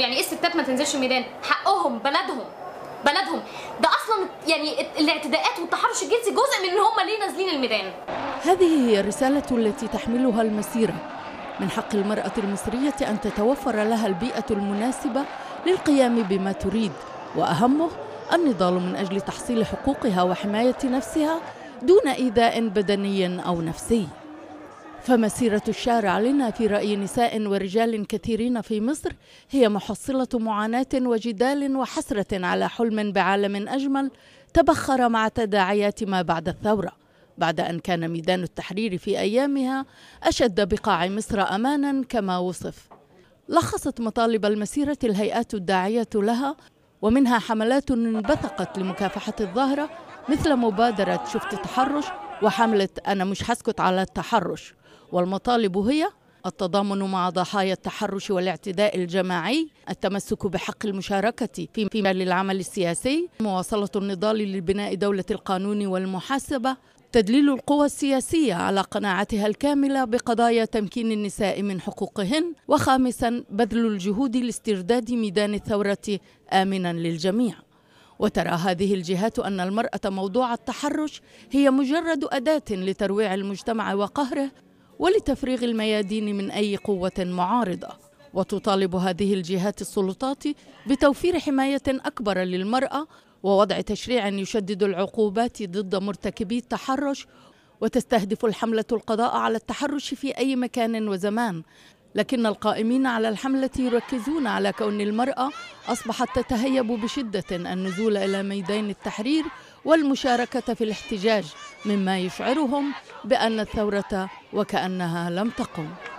يعني ايه الستات ما تنزلش الميدان حقهم بلدهم بلدهم ده اصلا يعني الاعتداءات والتحرش الجنسي جزء من ان هم ليه نازلين الميدان هذه هي الرساله التي تحملها المسيره من حق المراه المصريه ان تتوفر لها البيئه المناسبه للقيام بما تريد واهمه النضال من اجل تحصيل حقوقها وحمايه نفسها دون ايذاء بدني او نفسي فمسيرة الشارع لنا في رأي نساء ورجال كثيرين في مصر هي محصلة معاناة وجدال وحسرة على حلم بعالم أجمل تبخر مع تداعيات ما بعد الثورة بعد أن كان ميدان التحرير في أيامها أشد بقاع مصر أمانا كما وصف لخصت مطالب المسيرة الهيئات الداعية لها ومنها حملات انبثقت لمكافحة الظاهرة مثل مبادرة شفت تحرش وحملة أنا مش هسكت على التحرش والمطالب هي التضامن مع ضحايا التحرش والاعتداء الجماعي التمسك بحق المشاركة في مجال العمل السياسي مواصلة النضال لبناء دولة القانون والمحاسبة تدليل القوى السياسية على قناعتها الكاملة بقضايا تمكين النساء من حقوقهن وخامسا بذل الجهود لاسترداد ميدان الثورة آمنا للجميع وترى هذه الجهات أن المرأة موضوع التحرش هي مجرد أداة لترويع المجتمع وقهره ولتفريغ الميادين من أي قوة معارضة وتطالب هذه الجهات السلطات بتوفير حماية أكبر للمرأة ووضع تشريع يشدد العقوبات ضد مرتكبي التحرش وتستهدف الحملة القضاء على التحرش في أي مكان وزمان لكن القائمين على الحملة يركزون على كون المرأة أصبحت تتهيب بشدة النزول إلى ميدان التحرير والمشاركة في الاحتجاج مما يشعرهم بأن الثورة وكأنها لم تقم